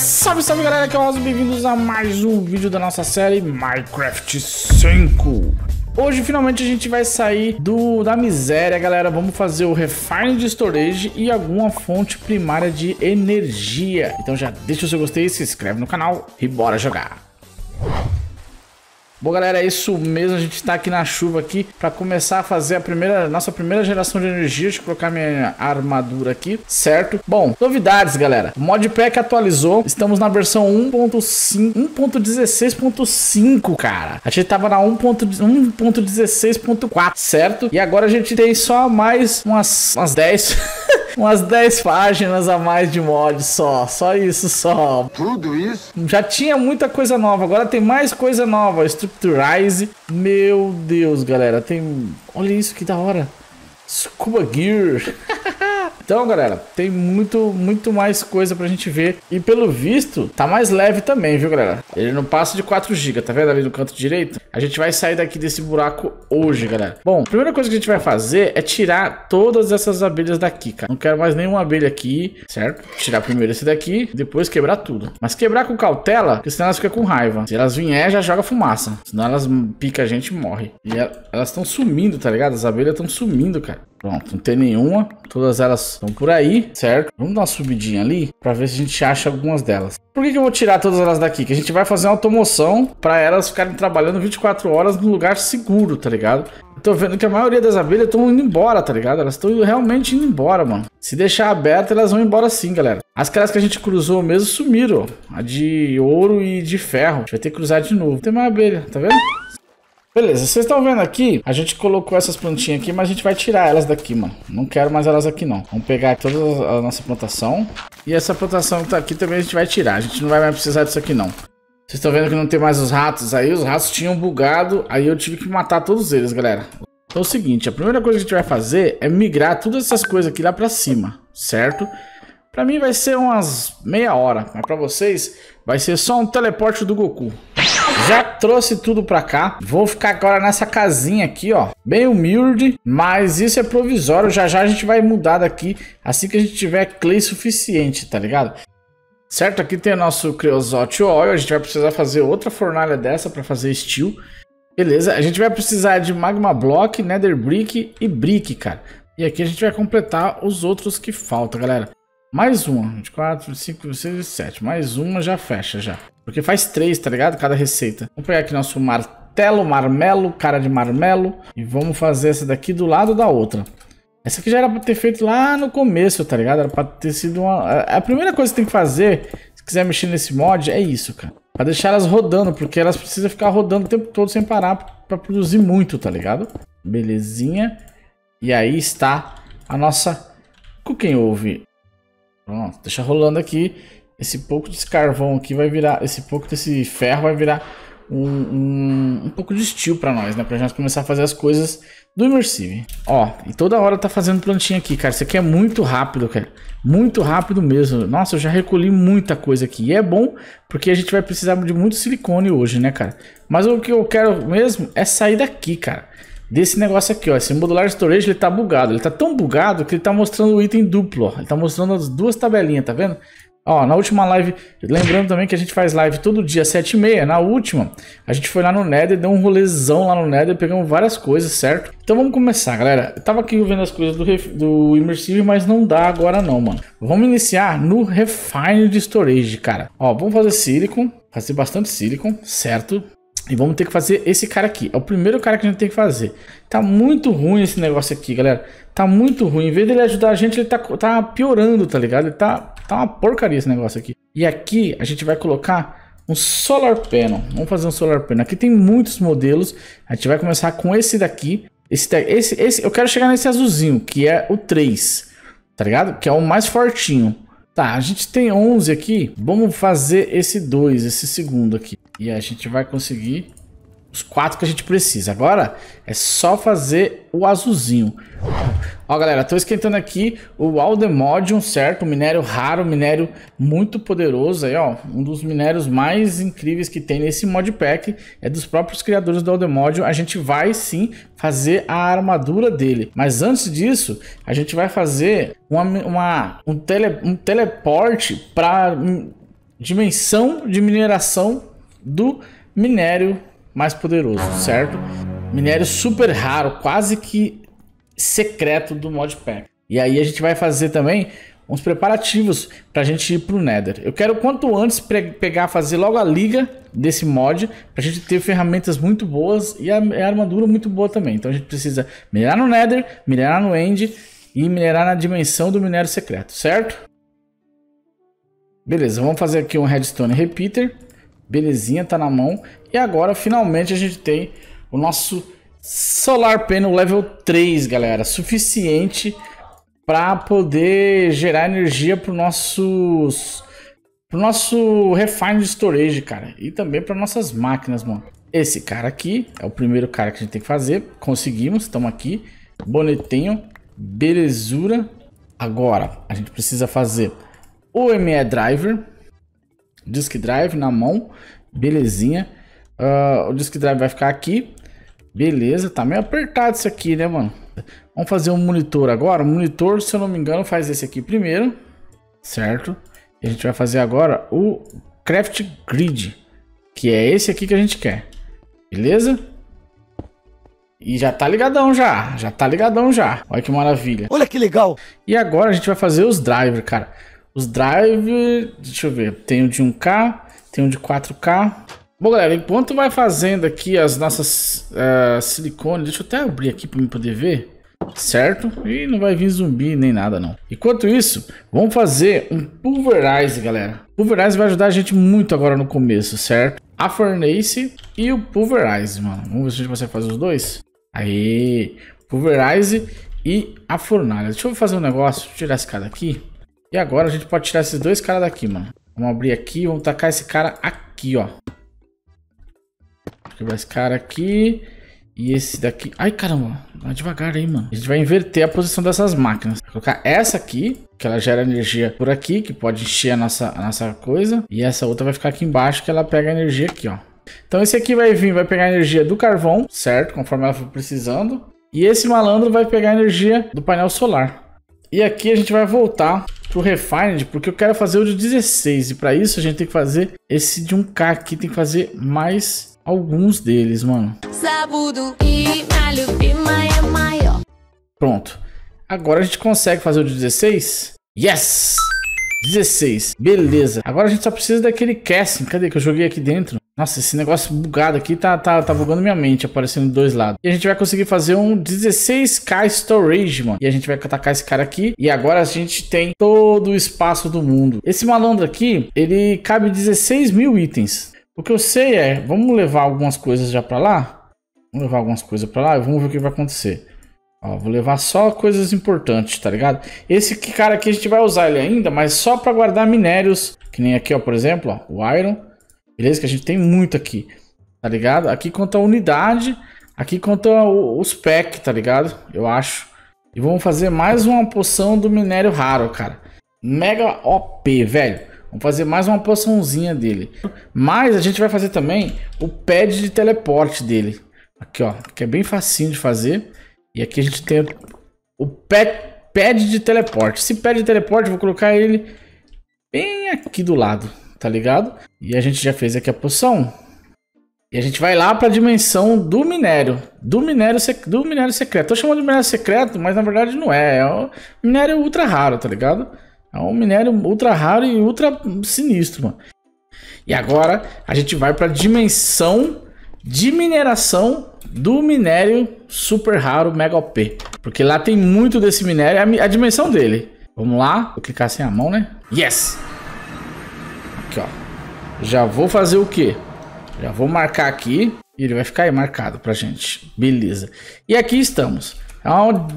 Salve, salve galera, aqui é o Rosa, bem-vindos a mais um vídeo da nossa série Minecraft 5. Hoje finalmente a gente vai sair do, da miséria, galera. Vamos fazer o refine de storage e alguma fonte primária de energia. Então já deixa o seu gostei, se inscreve no canal e bora jogar. Bom, galera, é isso mesmo. A gente está aqui na chuva aqui para começar a fazer a primeira nossa primeira geração de energia. Deixa eu colocar minha armadura aqui, certo? Bom, novidades, galera. O modpack atualizou. Estamos na versão 1.5, 1.16.5, cara. A gente tava na 1.16.4, certo? E agora a gente tem só mais umas, umas 10 umas 10 páginas a mais de mod só. Só isso, só. Tudo isso? Já tinha muita coisa nova, agora tem mais coisa nova. Structurize. Meu Deus, galera, tem. Olha isso que da hora. Scuba Gear. Então, galera, tem muito, muito mais coisa pra gente ver. E pelo visto, tá mais leve também, viu, galera? Ele não passa de 4 GB, tá vendo ali no canto direito? A gente vai sair daqui desse buraco hoje, galera. Bom, a primeira coisa que a gente vai fazer é tirar todas essas abelhas daqui, cara. Não quero mais nenhuma abelha aqui, certo? Tirar primeiro esse daqui, depois quebrar tudo. Mas quebrar com cautela, porque senão elas ficam com raiva. Se elas vier, já joga fumaça. Senão elas pica a gente e morre. E elas estão sumindo, tá ligado? As abelhas estão sumindo, cara. Pronto, não tem nenhuma. Todas elas estão por aí, certo? Vamos dar uma subidinha ali para ver se a gente acha algumas delas. Por que, que eu vou tirar todas elas daqui? Que a gente vai fazer uma automoção para elas ficarem trabalhando 24 horas num lugar seguro, tá ligado? Eu tô vendo que a maioria das abelhas estão indo embora, tá ligado? Elas estão realmente indo embora, mano. Se deixar aberto, elas vão embora sim, galera. As caras que a gente cruzou mesmo sumiram. A de ouro e de ferro. A gente vai ter que cruzar de novo. Tem mais abelha, tá vendo? Beleza, vocês estão vendo aqui? A gente colocou essas plantinhas aqui, mas a gente vai tirar elas daqui, mano. Não quero mais elas aqui, não. Vamos pegar toda a nossa plantação. E essa plantação que tá aqui também a gente vai tirar. A gente não vai mais precisar disso aqui, não. Vocês estão vendo que não tem mais os ratos aí? Os ratos tinham bugado, aí eu tive que matar todos eles, galera. Então é o seguinte, a primeira coisa que a gente vai fazer é migrar todas essas coisas aqui lá pra cima, certo? Pra mim vai ser umas meia hora, mas pra vocês vai ser só um teleporte do Goku. Já trouxe tudo pra cá. Vou ficar agora nessa casinha aqui, ó. Bem humilde, mas isso é provisório. Já já a gente vai mudar daqui assim que a gente tiver clay suficiente, tá ligado? Certo, aqui tem o nosso creosote oil. A gente vai precisar fazer outra fornalha dessa para fazer steel. Beleza, a gente vai precisar de magma block, nether brick e brick, cara. E aqui a gente vai completar os outros que faltam, galera. Mais uma. 24, 5, 6, 7. Mais uma já fecha já. Porque faz três, tá ligado? Cada receita. Vamos pegar aqui nosso martelo, marmelo, cara de marmelo. E vamos fazer essa daqui do lado da outra. Essa aqui já era pra ter feito lá no começo, tá ligado? Era pra ter sido uma... É, é a primeira coisa que tem que fazer, se quiser mexer nesse mod, é isso, cara. Pra deixar elas rodando, porque elas precisam ficar rodando o tempo todo sem parar pra produzir muito, tá ligado? Belezinha. E aí está a nossa quem houve? Pronto, deixa rolando aqui. Esse pouco desse carvão aqui vai virar, esse pouco desse ferro vai virar um, um, um pouco de estilo para nós, né? Pra gente começar a fazer as coisas do Immersive. Ó, e toda hora tá fazendo plantinha aqui, cara. Isso aqui é muito rápido, cara. Muito rápido mesmo. Nossa, eu já recolhi muita coisa aqui. E é bom porque a gente vai precisar de muito silicone hoje, né, cara? Mas o que eu quero mesmo é sair daqui, cara desse negócio aqui, ó. Esse modular storage ele tá bugado. Ele tá tão bugado que ele tá mostrando o item duplo, ó. Ele tá mostrando as duas tabelinhas, tá vendo? Ó, na última live, lembrando também que a gente faz live todo dia, 7h30, na última, a gente foi lá no Nether, deu um rolezão lá no Nether, pegamos várias coisas, certo? Então vamos começar, galera. Eu tava aqui vendo as coisas do, do Immersive, mas não dá agora não, mano. Vamos iniciar no Refine de Storage, cara. Ó, vamos fazer Silicon, fazer bastante Silicon, certo? E vamos ter que fazer esse cara aqui. É o primeiro cara que a gente tem que fazer. Tá muito ruim esse negócio aqui, galera. Tá muito ruim. Em vez dele ajudar a gente, ele tá, tá piorando, tá ligado? Ele tá, tá uma porcaria esse negócio aqui. E aqui a gente vai colocar um solar panel. Vamos fazer um solar panel. Aqui tem muitos modelos. A gente vai começar com esse daqui. Esse, esse, esse, eu quero chegar nesse azulzinho, que é o 3. Tá ligado? Que é o mais fortinho. Tá, a gente tem 11 aqui. Vamos fazer esse 2, esse segundo aqui. E a gente vai conseguir os quatro que a gente precisa. Agora é só fazer o azulzinho. Ó, galera, tô esquentando aqui o Aldemodium, certo? Um minério raro, um minério muito poderoso aí, ó. Um dos minérios mais incríveis que tem nesse modpack. É dos próprios criadores do Aldemodium. A gente vai, sim, fazer a armadura dele. Mas antes disso, a gente vai fazer uma, uma um, tele, um teleporte para dimensão de mineração do minério mais poderoso, certo? Minério super raro, quase que secreto do modpack. E aí a gente vai fazer também uns preparativos para a gente ir para o Nether. Eu quero quanto antes pegar, fazer logo a liga desse mod, para a gente ter ferramentas muito boas e a, a, armadura muito boa também. Então a gente precisa minerar no Nether, minerar no End e minerar na dimensão do minério secreto, certo? Beleza, vamos fazer aqui um redstone repeater. Belezinha, tá na mão. E agora, finalmente, a gente tem o nosso Solar Panel Level 3, galera. Suficiente para poder gerar energia para o nossos pro nosso refined storage, cara, e também para nossas máquinas, mano. Esse cara aqui é o primeiro cara que a gente tem que fazer. Conseguimos, estamos aqui. Bonitinho, belezura. Agora, a gente precisa fazer o ME driver, disk drive na mão, belezinha. Uh, o disk drive vai ficar aqui. Beleza, tá meio apertado isso aqui, né, mano? Vamos fazer um monitor agora. O monitor, se eu não me engano, faz esse aqui primeiro, certo? E a gente vai fazer agora o Craft Grid, que é esse aqui que a gente quer. Beleza? E já tá ligadão já, já tá ligadão já. Olha que maravilha. Olha que legal. E agora a gente vai fazer os drivers, cara. Os drivers... deixa eu ver, tem um de 1K, tem um de 4K, Bom, galera, enquanto vai fazendo aqui as nossas uh, silicone, deixa eu até abrir aqui para mim poder ver, certo? E não vai vir zumbi nem nada, não. Enquanto isso, vamos fazer um pulverize, galera. Pulverize vai ajudar a gente muito agora no começo, certo? A furnace e o pulverize, mano. Vamos ver se a gente consegue fazer os dois. Aí, pulverize e a fornalha. Deixa eu fazer um negócio, tirar esse cara daqui. E agora a gente pode tirar esses dois caras daqui, mano. Vamos abrir aqui, vamos tacar esse cara aqui, ó. Porque vai esse cara aqui e esse daqui. Ai, caramba, vai devagar aí, mano. A gente vai inverter a posição dessas máquinas. Vou colocar essa aqui, que ela gera energia por aqui, que pode encher a nossa, a nossa coisa. E essa outra vai ficar aqui embaixo, que ela pega energia aqui, ó. Então esse aqui vai vir, vai pegar energia do carvão, certo? Conforme ela for precisando. E esse malandro vai pegar energia do painel solar. E aqui a gente vai voltar pro Refined, porque eu quero fazer o de 16. E para isso a gente tem que fazer esse de 1K aqui, tem que fazer mais alguns deles, mano. Pronto. Agora a gente consegue fazer o de 16? Yes! 16. Beleza. Agora a gente só precisa daquele casting. Cadê que eu joguei aqui dentro? Nossa, esse negócio bugado aqui tá, tá, tá bugando minha mente, aparecendo de dois lados. E a gente vai conseguir fazer um 16k storage, mano. E a gente vai atacar esse cara aqui. E agora a gente tem todo o espaço do mundo. Esse malandro aqui, ele cabe 16 mil itens. O que eu sei é, vamos levar algumas coisas já para lá? Vamos levar algumas coisas para lá e vamos ver o que vai acontecer. Ó, vou levar só coisas importantes, tá ligado? Esse cara aqui a gente vai usar ele ainda, mas só para guardar minérios. Que nem aqui, ó, por exemplo, ó, o iron. Beleza? Que a gente tem muito aqui, tá ligado? Aqui conta a unidade, aqui conta os packs, tá ligado? Eu acho. E vamos fazer mais uma poção do minério raro, cara. Mega OP, velho. Vamos fazer mais uma poçãozinha dele. Mas a gente vai fazer também o pad de teleporte dele. Aqui, ó. Que é bem facinho de fazer. E aqui a gente tem o pad, pad de teleporte. Esse pad de teleporte, vou colocar ele bem aqui do lado. Tá ligado? E a gente já fez aqui a poção. E a gente vai lá para a dimensão do minério, do minério, do minério secreto. Estou chamando de minério secreto, mas na verdade não é. É um minério ultra raro, tá ligado? É um minério ultra raro e ultra sinistro, mano. E agora a gente vai para a dimensão de mineração do minério super raro Mega OP. Porque lá tem muito desse minério, é a, a dimensão dele. Vamos lá, vou clicar sem a mão, né? Yes! Aqui, ó. Já vou fazer o quê? Já vou marcar aqui. E ele vai ficar aí marcado pra gente. Beleza. E aqui estamos. É uma,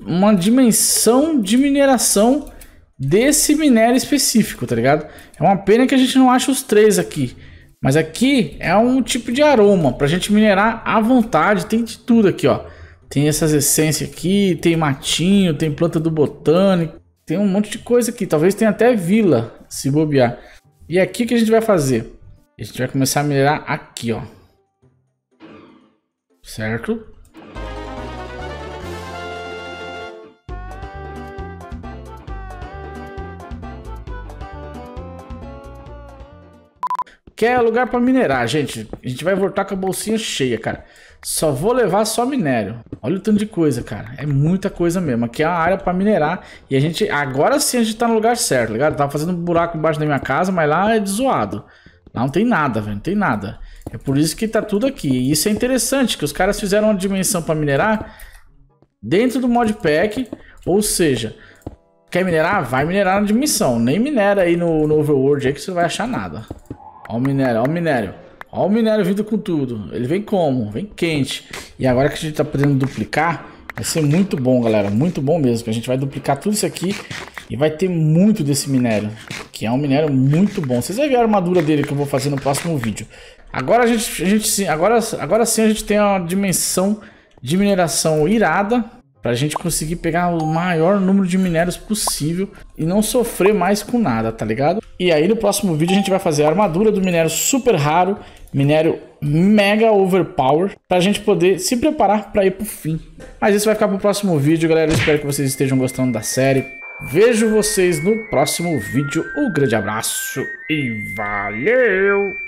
uma dimensão de mineração desse minério específico, tá ligado? É uma pena que a gente não acha os três aqui. Mas aqui é um tipo de aroma, pra gente minerar à vontade, tem de tudo aqui, ó. Tem essas essências aqui, tem matinho, tem planta do botânico, tem um monte de coisa aqui. Talvez tenha até vila, se bobear. E é aqui o que a gente vai fazer? A gente vai começar a minerar aqui, ó. Certo? quer lugar para minerar, gente. A gente vai voltar com a bolsinha cheia, cara. Só vou levar só minério. Olha o tanto de coisa, cara. É muita coisa mesmo. Aqui é uma área para minerar. E a gente. Agora sim a gente tá no lugar certo, tá ligado? tava fazendo um buraco embaixo da minha casa, mas lá é desoado. Lá não tem nada, velho. Não tem nada. É por isso que tá tudo aqui. E isso é interessante, que os caras fizeram uma dimensão para minerar dentro do modpack. Ou seja, quer minerar? Vai minerar na dimensão. Nem minera aí no, no overworld aí que você não vai achar nada. Ó o minério, ó o minério. Ó o minério vindo com tudo. Ele vem como? Vem quente. E agora que a gente tá podendo duplicar, vai ser muito bom, galera. Muito bom mesmo. Que a gente vai duplicar tudo isso aqui e vai ter muito desse minério. Que é um minério muito bom. Vocês vão ver a armadura dele que eu vou fazer no próximo vídeo. Agora a gente, a gente agora, agora sim a gente tem uma dimensão de mineração irada para a gente conseguir pegar o maior número de minérios possível e não sofrer mais com nada, tá ligado? E aí no próximo vídeo a gente vai fazer a armadura do minério super raro, minério mega overpower, para a gente poder se preparar para ir pro fim. Mas isso vai ficar pro próximo vídeo, galera. Eu espero que vocês estejam gostando da série. Vejo vocês no próximo vídeo. Um grande abraço e valeu!